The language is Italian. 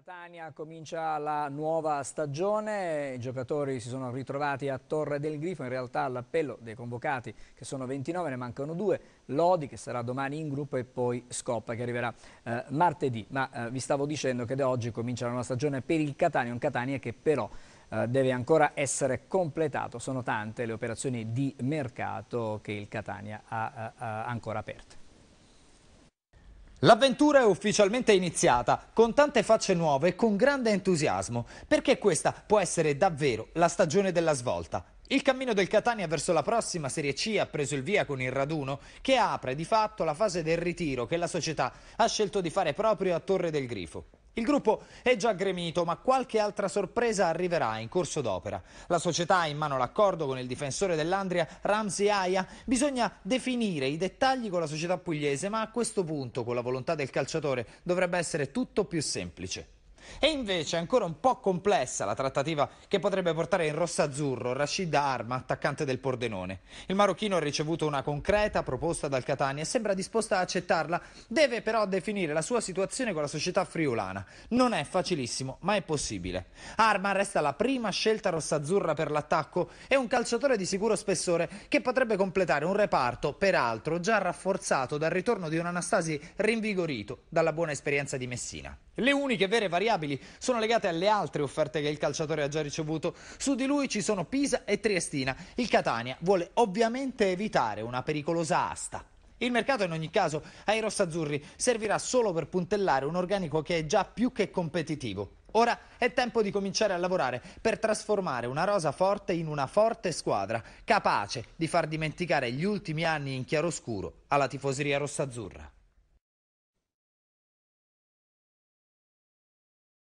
Catania comincia la nuova stagione, i giocatori si sono ritrovati a Torre del Grifo, in realtà all'appello dei convocati che sono 29, ne mancano due, Lodi che sarà domani in gruppo e poi Scoppa che arriverà eh, martedì, ma eh, vi stavo dicendo che da oggi comincia la nuova stagione per il Catania, un Catania che però eh, deve ancora essere completato, sono tante le operazioni di mercato che il Catania ha, eh, ha ancora aperte. L'avventura è ufficialmente iniziata, con tante facce nuove e con grande entusiasmo, perché questa può essere davvero la stagione della svolta. Il cammino del Catania verso la prossima Serie C ha preso il via con il raduno, che apre di fatto la fase del ritiro che la società ha scelto di fare proprio a Torre del Grifo. Il gruppo è già gremito, ma qualche altra sorpresa arriverà in corso d'opera. La società ha in mano l'accordo con il difensore dell'Andria Ramsey Aia. Bisogna definire i dettagli con la società pugliese, ma a questo punto, con la volontà del calciatore, dovrebbe essere tutto più semplice. E invece è ancora un po' complessa la trattativa che potrebbe portare in rossa azzurro Rashid Arma, attaccante del Pordenone. Il marocchino ha ricevuto una concreta proposta dal Catania e sembra disposto a accettarla, deve però definire la sua situazione con la società friulana. Non è facilissimo, ma è possibile. Arma resta la prima scelta rossa-azzurra per l'attacco e un calciatore di sicuro spessore che potrebbe completare un reparto, peraltro già rafforzato dal ritorno di un Anastasi rinvigorito dalla buona esperienza di Messina. Le uniche vere variabili inaccettabili sono legate alle altre offerte che il calciatore ha già ricevuto. Su di lui ci sono Pisa e Triestina. Il Catania vuole ovviamente evitare una pericolosa asta. Il mercato in ogni caso ai rossazzurri servirà solo per puntellare un organico che è già più che competitivo. Ora è tempo di cominciare a lavorare per trasformare una rosa forte in una forte squadra, capace di far dimenticare gli ultimi anni in chiaroscuro alla tifoseria rossazzurra.